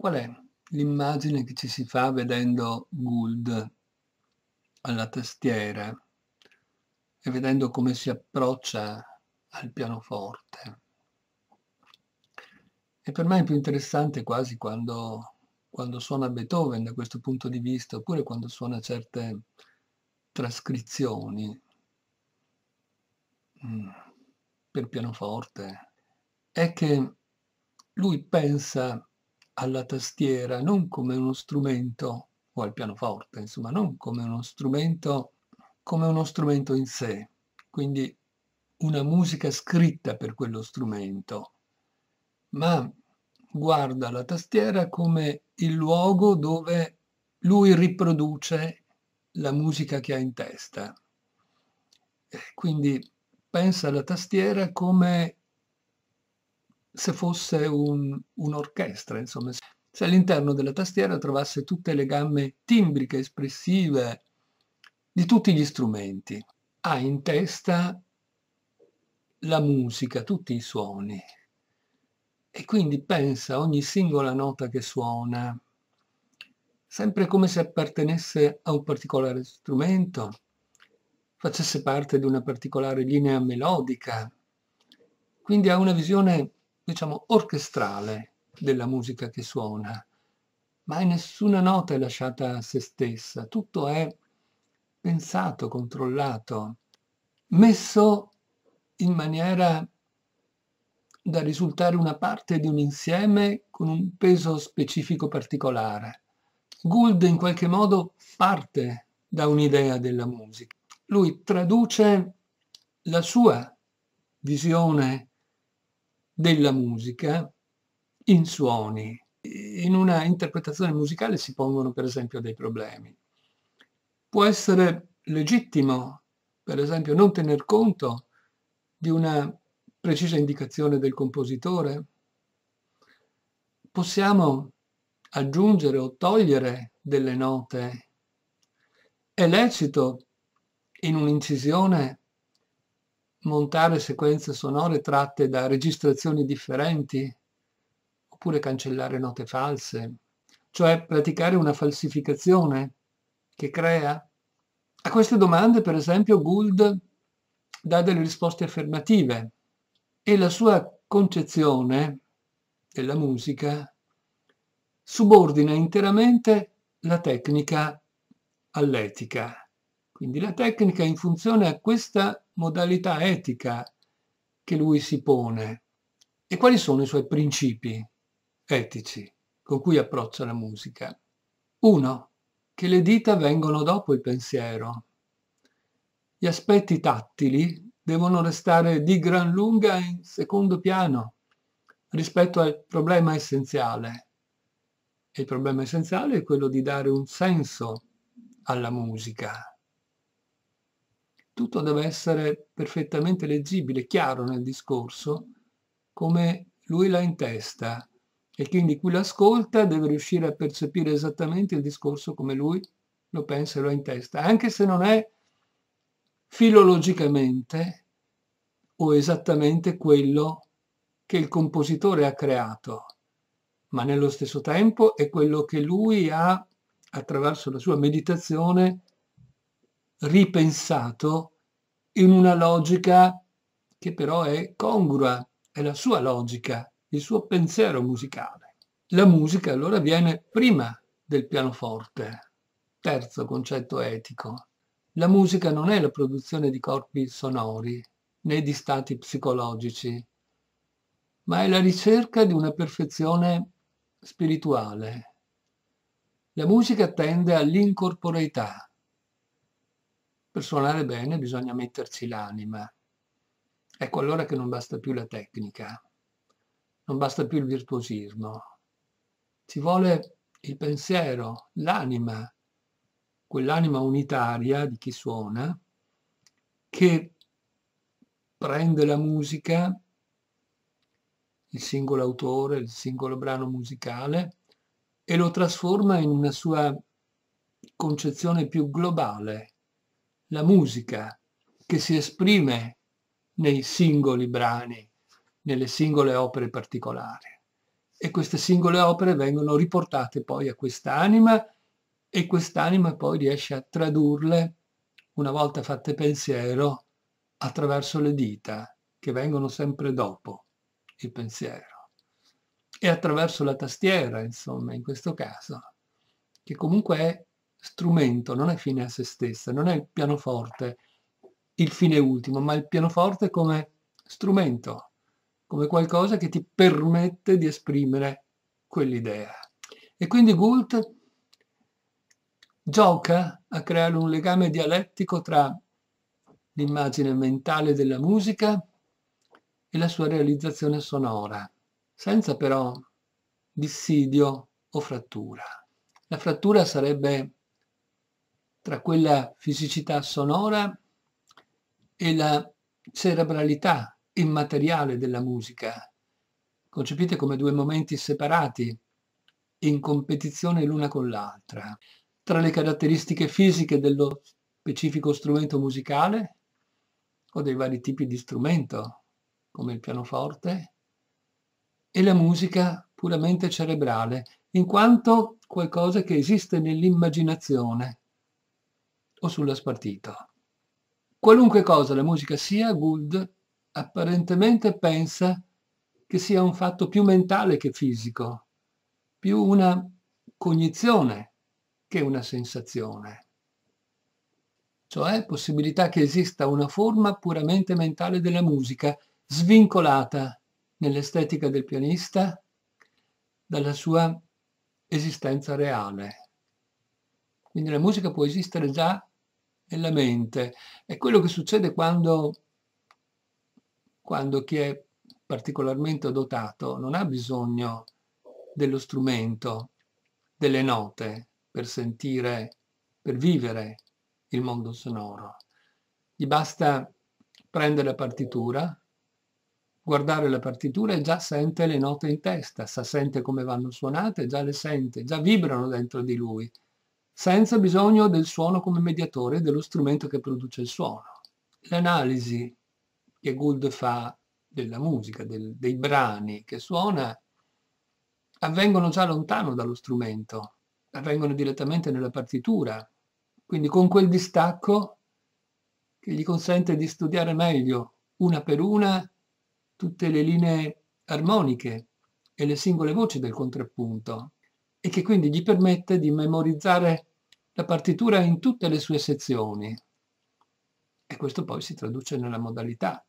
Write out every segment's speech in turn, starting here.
Qual è l'immagine che ci si fa vedendo Gould alla tastiera e vedendo come si approccia al pianoforte? E per me è più interessante quasi quando, quando suona Beethoven da questo punto di vista, oppure quando suona certe trascrizioni mm, per pianoforte, è che lui pensa alla tastiera non come uno strumento, o al pianoforte, insomma, non come uno strumento, come uno strumento in sé, quindi una musica scritta per quello strumento, ma guarda la tastiera come il luogo dove lui riproduce la musica che ha in testa. Eh, quindi pensa alla tastiera come se fosse un, un'orchestra, insomma, se all'interno della tastiera trovasse tutte le gamme timbriche, espressive di tutti gli strumenti. Ha in testa la musica, tutti i suoni. E quindi pensa a ogni singola nota che suona, sempre come se appartenesse a un particolare strumento, facesse parte di una particolare linea melodica. Quindi ha una visione diciamo, orchestrale della musica che suona, ma nessuna nota è lasciata a se stessa, tutto è pensato, controllato, messo in maniera da risultare una parte di un insieme con un peso specifico particolare. Gould in qualche modo parte da un'idea della musica. Lui traduce la sua visione della musica in suoni. In una interpretazione musicale si pongono per esempio dei problemi. Può essere legittimo, per esempio, non tener conto di una precisa indicazione del compositore? Possiamo aggiungere o togliere delle note? È lecito in un'incisione montare sequenze sonore tratte da registrazioni differenti oppure cancellare note false, cioè praticare una falsificazione che crea? A queste domande, per esempio, Gould dà delle risposte affermative e la sua concezione della musica subordina interamente la tecnica all'etica. Quindi la tecnica in funzione a questa modalità etica che lui si pone e quali sono i suoi principi etici con cui approccia la musica. Uno, Che le dita vengono dopo il pensiero. Gli aspetti tattili devono restare di gran lunga in secondo piano rispetto al problema essenziale. E il problema essenziale è quello di dare un senso alla musica, tutto deve essere perfettamente leggibile, chiaro nel discorso, come lui l'ha in testa e quindi chi l'ascolta deve riuscire a percepire esattamente il discorso come lui lo pensa e lo ha in testa, anche se non è filologicamente o esattamente quello che il compositore ha creato, ma nello stesso tempo è quello che lui ha, attraverso la sua meditazione, ripensato in una logica che però è congrua, è la sua logica, il suo pensiero musicale. La musica allora viene prima del pianoforte. Terzo concetto etico. La musica non è la produzione di corpi sonori né di stati psicologici, ma è la ricerca di una perfezione spirituale. La musica tende all'incorporeità, per suonare bene bisogna metterci l'anima. Ecco allora che non basta più la tecnica, non basta più il virtuosismo. Ci vuole il pensiero, l'anima, quell'anima unitaria di chi suona, che prende la musica, il singolo autore, il singolo brano musicale, e lo trasforma in una sua concezione più globale, la musica che si esprime nei singoli brani, nelle singole opere particolari. E queste singole opere vengono riportate poi a quest'anima e quest'anima poi riesce a tradurle, una volta fatte pensiero, attraverso le dita, che vengono sempre dopo il pensiero, e attraverso la tastiera, insomma, in questo caso, che comunque è strumento, non è fine a se stessa, non è il pianoforte il fine ultimo, ma il pianoforte come strumento, come qualcosa che ti permette di esprimere quell'idea. E quindi Gould gioca a creare un legame dialettico tra l'immagine mentale della musica e la sua realizzazione sonora, senza però dissidio o frattura. La frattura sarebbe tra quella fisicità sonora e la cerebralità immateriale della musica, concepite come due momenti separati, in competizione l'una con l'altra. Tra le caratteristiche fisiche dello specifico strumento musicale o dei vari tipi di strumento, come il pianoforte, e la musica puramente cerebrale, in quanto qualcosa che esiste nell'immaginazione, o sulla spartita. Qualunque cosa la musica sia, Gould apparentemente pensa che sia un fatto più mentale che fisico, più una cognizione che una sensazione, cioè possibilità che esista una forma puramente mentale della musica, svincolata nell'estetica del pianista dalla sua esistenza reale. Quindi la musica può esistere già la mente. È quello che succede quando, quando chi è particolarmente dotato non ha bisogno dello strumento, delle note per sentire, per vivere il mondo sonoro. Gli basta prendere la partitura, guardare la partitura e già sente le note in testa, sa sente come vanno suonate, già le sente, già vibrano dentro di lui senza bisogno del suono come mediatore dello strumento che produce il suono. L'analisi che Gould fa della musica, del, dei brani che suona, avvengono già lontano dallo strumento, avvengono direttamente nella partitura, quindi con quel distacco che gli consente di studiare meglio una per una tutte le linee armoniche e le singole voci del contrappunto e che quindi gli permette di memorizzare la partitura in tutte le sue sezioni e questo poi si traduce nella modalità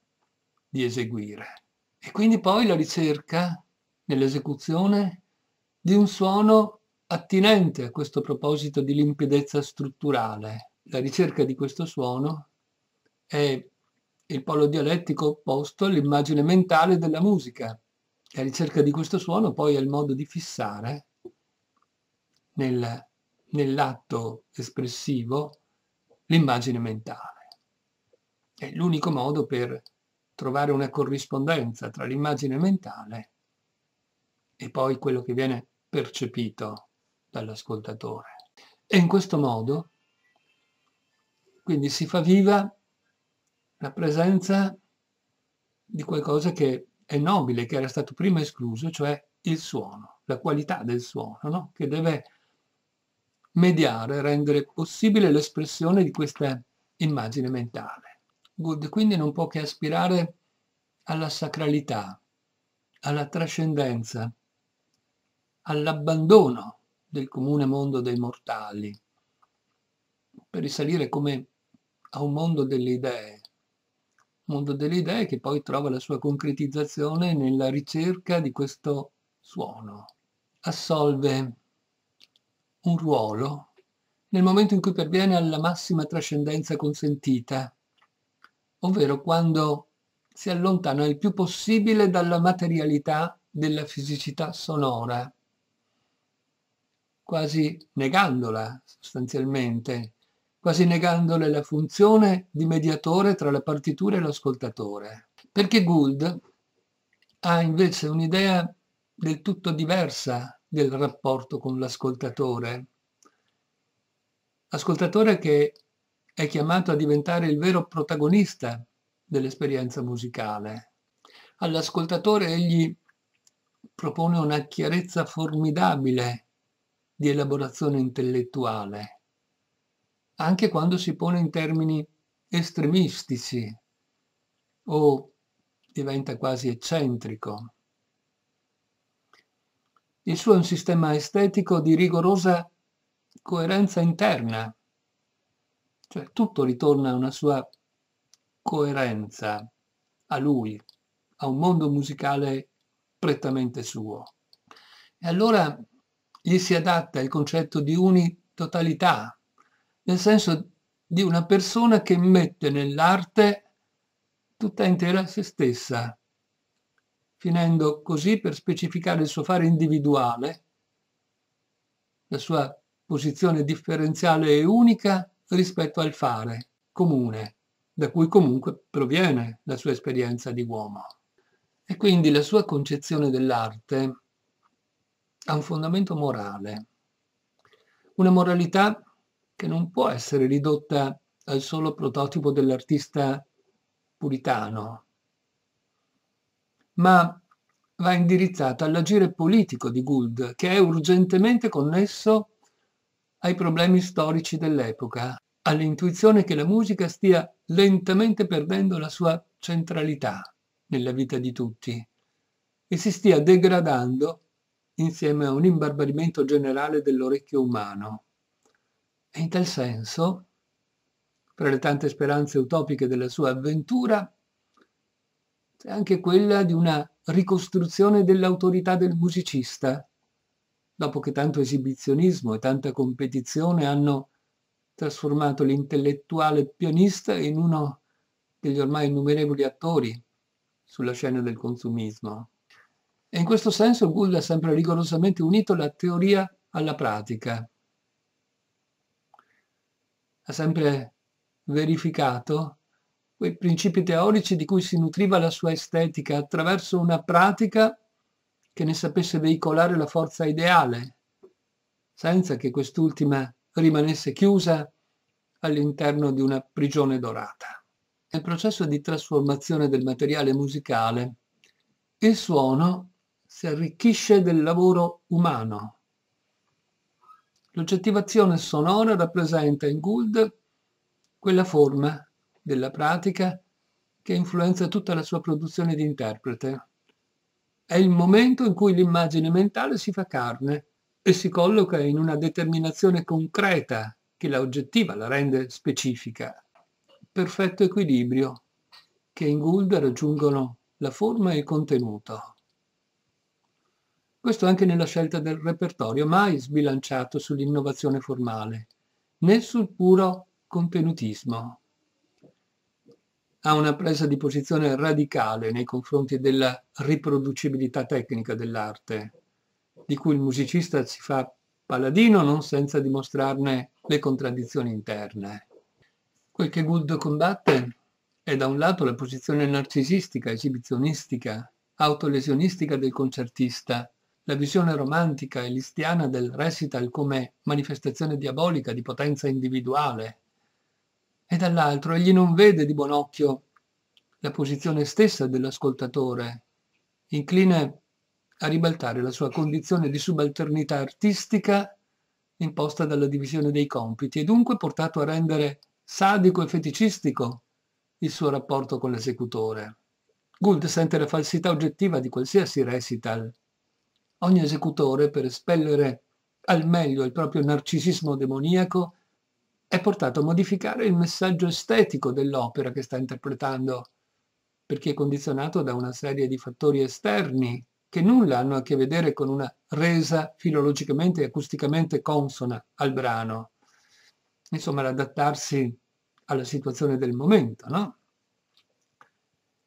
di eseguire. E quindi poi la ricerca nell'esecuzione di un suono attinente a questo proposito di limpidezza strutturale. La ricerca di questo suono è il polo dialettico opposto all'immagine mentale della musica. La ricerca di questo suono poi è il modo di fissare nel nell'atto espressivo l'immagine mentale. È l'unico modo per trovare una corrispondenza tra l'immagine mentale e poi quello che viene percepito dall'ascoltatore. E in questo modo, quindi, si fa viva la presenza di qualcosa che è nobile, che era stato prima escluso, cioè il suono, la qualità del suono, no? che deve mediare, rendere possibile l'espressione di questa immagine mentale. Good quindi non può che aspirare alla sacralità, alla trascendenza, all'abbandono del comune mondo dei mortali, per risalire come a un mondo delle idee, un mondo delle idee che poi trova la sua concretizzazione nella ricerca di questo suono. Assolve un ruolo nel momento in cui perviene alla massima trascendenza consentita, ovvero quando si allontana il più possibile dalla materialità della fisicità sonora, quasi negandola sostanzialmente, quasi negandole la funzione di mediatore tra la partitura e l'ascoltatore. Perché Gould ha invece un'idea del tutto diversa del rapporto con l'ascoltatore. Ascoltatore che è chiamato a diventare il vero protagonista dell'esperienza musicale. All'ascoltatore egli propone una chiarezza formidabile di elaborazione intellettuale, anche quando si pone in termini estremistici o diventa quasi eccentrico. Il suo è un sistema estetico di rigorosa coerenza interna, cioè tutto ritorna a una sua coerenza, a lui, a un mondo musicale prettamente suo. E allora gli si adatta il concetto di unitotalità, nel senso di una persona che mette nell'arte tutta intera se stessa, finendo così per specificare il suo fare individuale, la sua posizione differenziale e unica rispetto al fare comune, da cui comunque proviene la sua esperienza di uomo. E quindi la sua concezione dell'arte ha un fondamento morale, una moralità che non può essere ridotta al solo prototipo dell'artista puritano, ma va indirizzata all'agire politico di Gould, che è urgentemente connesso ai problemi storici dell'epoca, all'intuizione che la musica stia lentamente perdendo la sua centralità nella vita di tutti e si stia degradando insieme a un imbarbarimento generale dell'orecchio umano. E in tal senso, fra le tante speranze utopiche della sua avventura, è anche quella di una ricostruzione dell'autorità del musicista, dopo che tanto esibizionismo e tanta competizione hanno trasformato l'intellettuale pianista in uno degli ormai innumerevoli attori sulla scena del consumismo. E in questo senso Gould ha sempre rigorosamente unito la teoria alla pratica. Ha sempre verificato quei principi teorici di cui si nutriva la sua estetica attraverso una pratica che ne sapesse veicolare la forza ideale, senza che quest'ultima rimanesse chiusa all'interno di una prigione dorata. Nel processo di trasformazione del materiale musicale, il suono si arricchisce del lavoro umano. L'oggettivazione sonora rappresenta in Gould quella forma della pratica che influenza tutta la sua produzione di interprete. È il momento in cui l'immagine mentale si fa carne e si colloca in una determinazione concreta che la oggettiva la rende specifica. Perfetto equilibrio che in Gould raggiungono la forma e il contenuto. Questo anche nella scelta del repertorio, mai sbilanciato sull'innovazione formale, né sul puro contenutismo ha una presa di posizione radicale nei confronti della riproducibilità tecnica dell'arte, di cui il musicista si fa paladino non senza dimostrarne le contraddizioni interne. Quel che Gould combatte è da un lato la posizione narcisistica, esibizionistica, autolesionistica del concertista, la visione romantica e listiana del recital come manifestazione diabolica di potenza individuale, e dall'altro egli non vede di buon occhio la posizione stessa dell'ascoltatore, incline a ribaltare la sua condizione di subalternità artistica imposta dalla divisione dei compiti e dunque portato a rendere sadico e feticistico il suo rapporto con l'esecutore. Gould sente la falsità oggettiva di qualsiasi recital. Ogni esecutore, per espellere al meglio il proprio narcisismo demoniaco, è portato a modificare il messaggio estetico dell'opera che sta interpretando, perché è condizionato da una serie di fattori esterni che nulla hanno a che vedere con una resa filologicamente e acusticamente consona al brano. Insomma, l'adattarsi alla situazione del momento, no?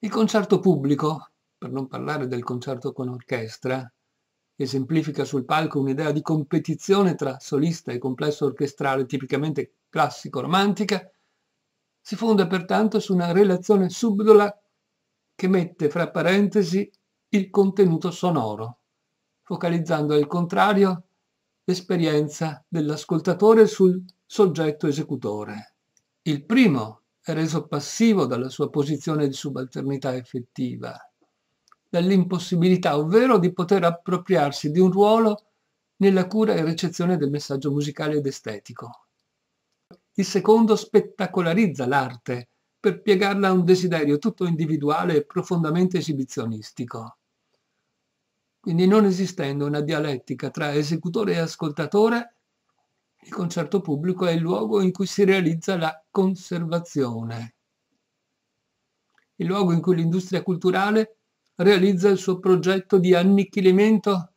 Il concerto pubblico, per non parlare del concerto con orchestra, esemplifica sul palco un'idea di competizione tra solista e complesso orchestrale tipicamente classico-romantica, si fonda pertanto su una relazione subdola che mette fra parentesi il contenuto sonoro, focalizzando al contrario l'esperienza dell'ascoltatore sul soggetto esecutore. Il primo è reso passivo dalla sua posizione di subalternità effettiva, dall'impossibilità ovvero di poter appropriarsi di un ruolo nella cura e ricezione del messaggio musicale ed estetico. Il secondo spettacolarizza l'arte per piegarla a un desiderio tutto individuale e profondamente esibizionistico. Quindi non esistendo una dialettica tra esecutore e ascoltatore, il concerto pubblico è il luogo in cui si realizza la conservazione, il luogo in cui l'industria culturale realizza il suo progetto di annichilimento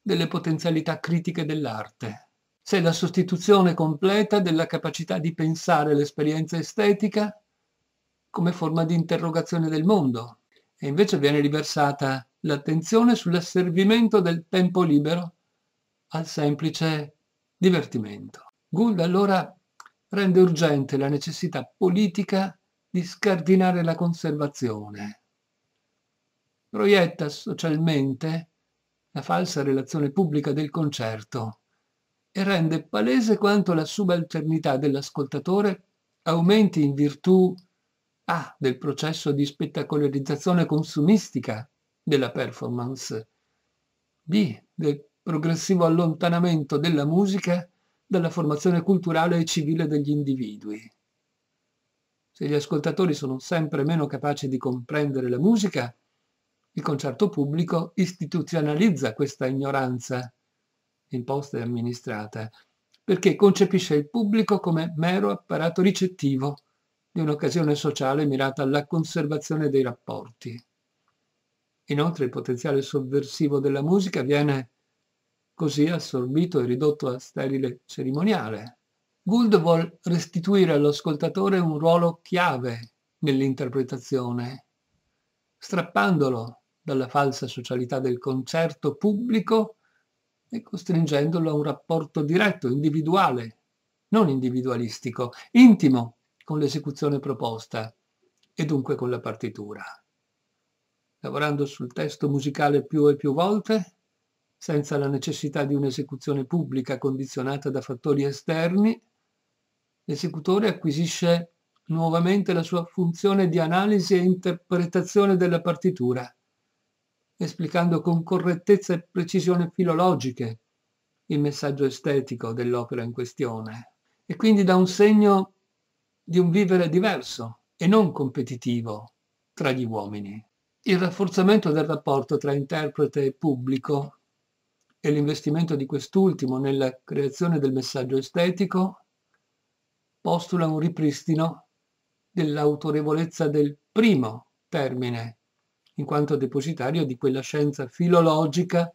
delle potenzialità critiche dell'arte. Sei la sostituzione completa della capacità di pensare l'esperienza estetica come forma di interrogazione del mondo e invece viene riversata l'attenzione sull'asservimento del tempo libero al semplice divertimento. Gould allora rende urgente la necessità politica di scardinare la conservazione. Proietta socialmente la falsa relazione pubblica del concerto e rende palese quanto la subalternità dell'ascoltatore aumenti in virtù A del processo di spettacolarizzazione consumistica della performance, B del progressivo allontanamento della musica dalla formazione culturale e civile degli individui. Se gli ascoltatori sono sempre meno capaci di comprendere la musica, il concerto pubblico istituzionalizza questa ignoranza imposta e amministrata, perché concepisce il pubblico come mero apparato ricettivo di un'occasione sociale mirata alla conservazione dei rapporti. Inoltre il potenziale sovversivo della musica viene così assorbito e ridotto a sterile cerimoniale. Gould vuole restituire all'ascoltatore un ruolo chiave nell'interpretazione, strappandolo dalla falsa socialità del concerto pubblico e costringendolo a un rapporto diretto, individuale, non individualistico, intimo con l'esecuzione proposta e dunque con la partitura. Lavorando sul testo musicale più e più volte, senza la necessità di un'esecuzione pubblica condizionata da fattori esterni, l'esecutore acquisisce nuovamente la sua funzione di analisi e interpretazione della partitura esplicando con correttezza e precisione filologiche il messaggio estetico dell'opera in questione e quindi dà un segno di un vivere diverso e non competitivo tra gli uomini. Il rafforzamento del rapporto tra interprete e pubblico e l'investimento di quest'ultimo nella creazione del messaggio estetico postula un ripristino dell'autorevolezza del primo termine in quanto depositario di quella scienza filologica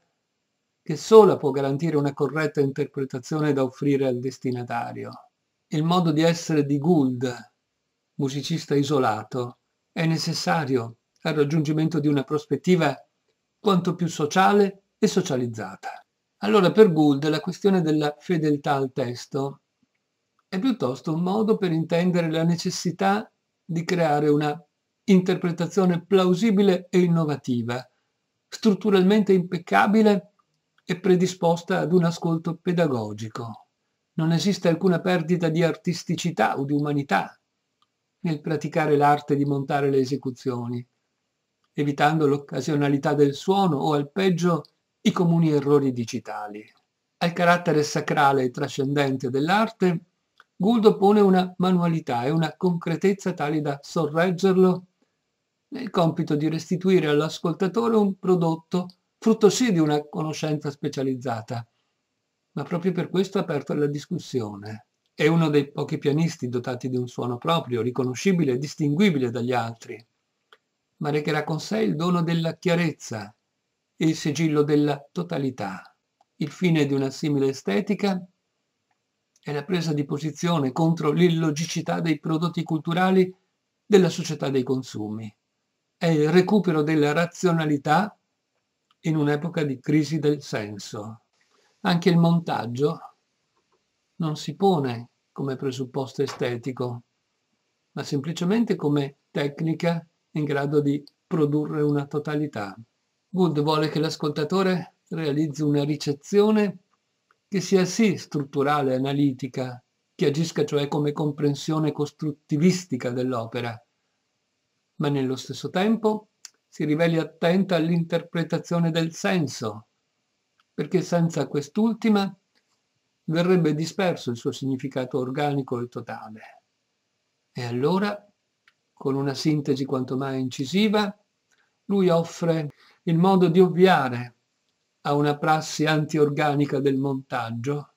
che sola può garantire una corretta interpretazione da offrire al destinatario. Il modo di essere di Gould, musicista isolato, è necessario al raggiungimento di una prospettiva quanto più sociale e socializzata. Allora per Gould la questione della fedeltà al testo è piuttosto un modo per intendere la necessità di creare una interpretazione plausibile e innovativa, strutturalmente impeccabile e predisposta ad un ascolto pedagogico. Non esiste alcuna perdita di artisticità o di umanità nel praticare l'arte di montare le esecuzioni, evitando l'occasionalità del suono o al peggio i comuni errori digitali. Al carattere sacrale e trascendente dell'arte, Guldo pone una manualità e una concretezza tali da sorreggerlo è il compito di restituire all'ascoltatore un prodotto frutto sì di una conoscenza specializzata, ma proprio per questo ha aperto alla discussione. È uno dei pochi pianisti dotati di un suono proprio, riconoscibile e distinguibile dagli altri, ma recherà con sé il dono della chiarezza e il sigillo della totalità. Il fine di una simile estetica è la presa di posizione contro l'illogicità dei prodotti culturali della società dei consumi è il recupero della razionalità in un'epoca di crisi del senso. Anche il montaggio non si pone come presupposto estetico, ma semplicemente come tecnica in grado di produrre una totalità. Wood vuole che l'ascoltatore realizzi una ricezione che sia sì strutturale, analitica, che agisca cioè come comprensione costruttivistica dell'opera, ma nello stesso tempo si riveli attenta all'interpretazione del senso, perché senza quest'ultima verrebbe disperso il suo significato organico e totale. E allora, con una sintesi quanto mai incisiva, lui offre il modo di ovviare a una prassi antiorganica del montaggio,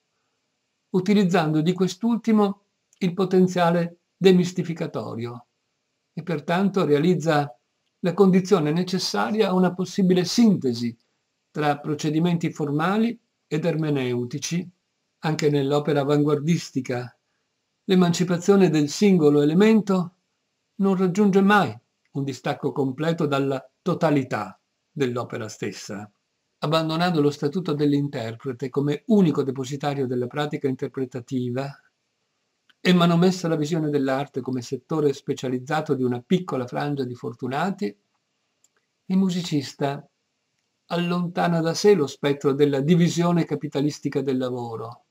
utilizzando di quest'ultimo il potenziale demistificatorio e pertanto realizza la condizione necessaria a una possibile sintesi tra procedimenti formali ed ermeneutici, anche nell'opera avanguardistica. L'emancipazione del singolo elemento non raggiunge mai un distacco completo dalla totalità dell'opera stessa. Abbandonando lo statuto dell'interprete come unico depositario della pratica interpretativa, e manomessa la visione dell'arte come settore specializzato di una piccola frangia di fortunati, il musicista allontana da sé lo spettro della divisione capitalistica del lavoro,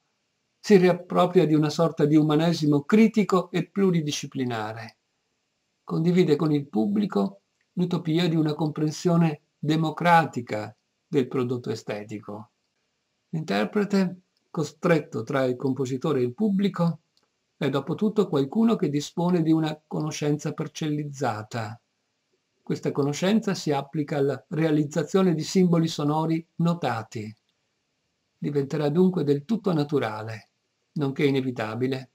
si riappropria di una sorta di umanesimo critico e pluridisciplinare, condivide con il pubblico l'utopia di una comprensione democratica del prodotto estetico. L'interprete, costretto tra il compositore e il pubblico, è dopo tutto qualcuno che dispone di una conoscenza parcellizzata. Questa conoscenza si applica alla realizzazione di simboli sonori notati. Diventerà dunque del tutto naturale, nonché inevitabile,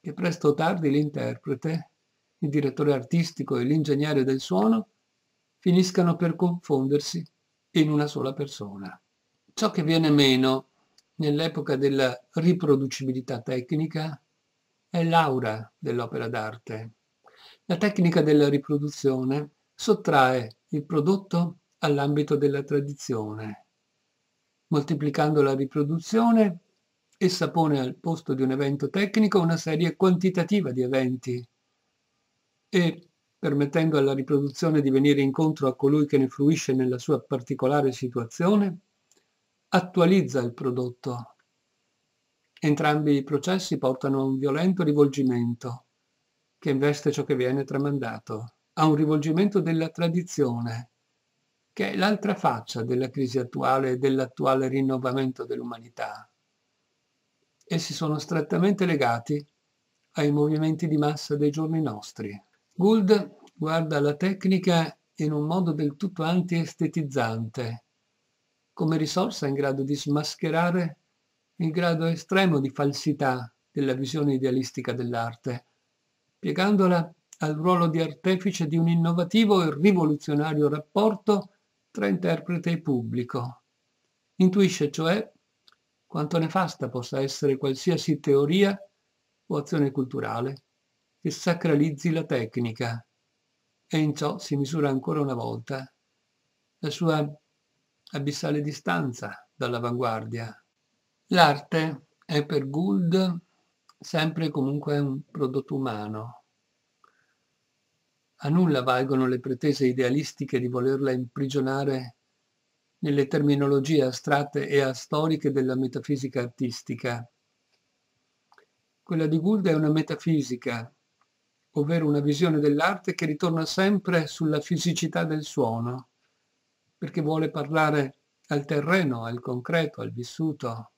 che presto o tardi l'interprete, il direttore artistico e l'ingegnere del suono finiscano per confondersi in una sola persona. Ciò che viene meno nell'epoca della riproducibilità tecnica è l'aura dell'opera d'arte. La tecnica della riproduzione sottrae il prodotto all'ambito della tradizione. Moltiplicando la riproduzione, essa pone al posto di un evento tecnico una serie quantitativa di eventi e, permettendo alla riproduzione di venire incontro a colui che ne fruisce nella sua particolare situazione, attualizza il prodotto Entrambi i processi portano a un violento rivolgimento che investe ciò che viene tramandato, a un rivolgimento della tradizione, che è l'altra faccia della crisi attuale e dell'attuale rinnovamento dell'umanità. Essi sono strettamente legati ai movimenti di massa dei giorni nostri. Gould guarda la tecnica in un modo del tutto antiestetizzante, come risorsa in grado di smascherare il grado estremo di falsità della visione idealistica dell'arte, piegandola al ruolo di artefice di un innovativo e rivoluzionario rapporto tra interprete e pubblico. Intuisce cioè quanto nefasta possa essere qualsiasi teoria o azione culturale che sacralizzi la tecnica e in ciò si misura ancora una volta la sua abissale distanza dall'avanguardia L'arte è per Gould sempre e comunque un prodotto umano. A nulla valgono le pretese idealistiche di volerla imprigionare nelle terminologie astratte e astoriche della metafisica artistica. Quella di Gould è una metafisica, ovvero una visione dell'arte che ritorna sempre sulla fisicità del suono, perché vuole parlare al terreno, al concreto, al vissuto,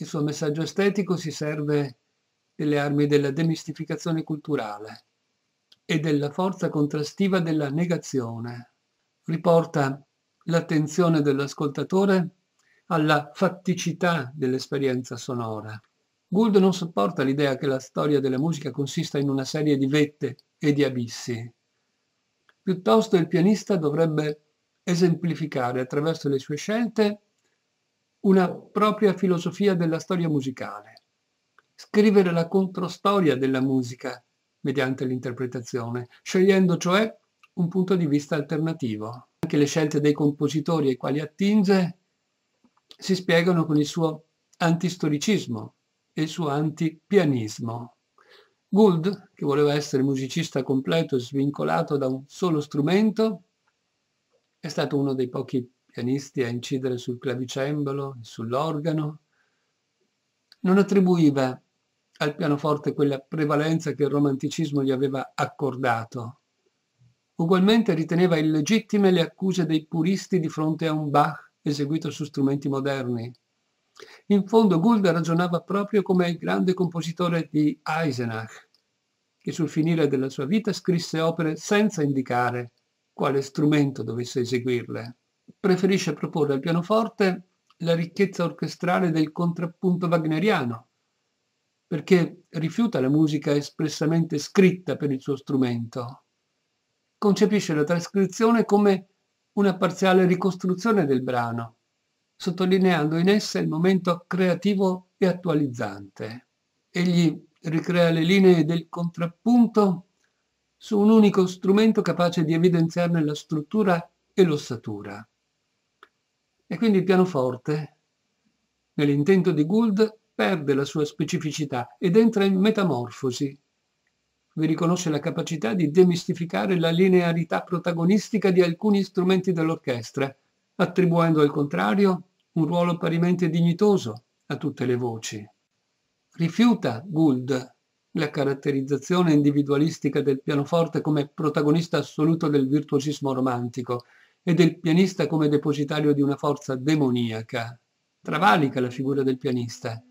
il suo messaggio estetico si serve delle armi della demistificazione culturale e della forza contrastiva della negazione. Riporta l'attenzione dell'ascoltatore alla fatticità dell'esperienza sonora. Gould non sopporta l'idea che la storia della musica consista in una serie di vette e di abissi. Piuttosto il pianista dovrebbe esemplificare attraverso le sue scelte una propria filosofia della storia musicale, scrivere la controstoria della musica mediante l'interpretazione, scegliendo cioè un punto di vista alternativo. Anche le scelte dei compositori ai quali attinge si spiegano con il suo antistoricismo e il suo antipianismo. Gould, che voleva essere musicista completo e svincolato da un solo strumento, è stato uno dei pochi pianisti a incidere sul clavicembalo sull'organo. Non attribuiva al pianoforte quella prevalenza che il romanticismo gli aveva accordato. Ugualmente riteneva illegittime le accuse dei puristi di fronte a un Bach eseguito su strumenti moderni. In fondo Gulda ragionava proprio come il grande compositore di Eisenach, che sul finire della sua vita scrisse opere senza indicare quale strumento dovesse eseguirle preferisce proporre al pianoforte la ricchezza orchestrale del contrappunto wagneriano, perché rifiuta la musica espressamente scritta per il suo strumento. Concepisce la trascrizione come una parziale ricostruzione del brano, sottolineando in essa il momento creativo e attualizzante. Egli ricrea le linee del contrappunto su un unico strumento capace di evidenziarne la struttura e l'ossatura. E quindi il pianoforte, nell'intento di Gould, perde la sua specificità ed entra in metamorfosi. Vi riconosce la capacità di demistificare la linearità protagonistica di alcuni strumenti dell'orchestra, attribuendo al contrario un ruolo parimenti dignitoso a tutte le voci. Rifiuta Gould la caratterizzazione individualistica del pianoforte come protagonista assoluto del virtuosismo romantico e del pianista come depositario di una forza demoniaca. Travalica la figura del pianista,